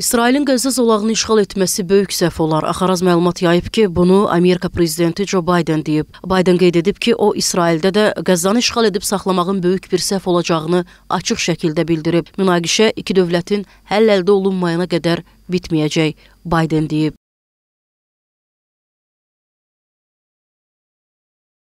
İsrailin Qəzza zolağını işğal etməsi böyük səhv olar. Axaraz məlumat yayıb ki, bunu Amerika prezidenti Joe Biden deyib. Biden qeyd edib ki, o İsraildə də Qəzzanı işğal edib saxlamağın böyük bir səhv olacağını açıq şəkildə bildirib. Münaqişə iki dövlətin həll əldə olunmayana qədər bitməyəcək, Biden deyib.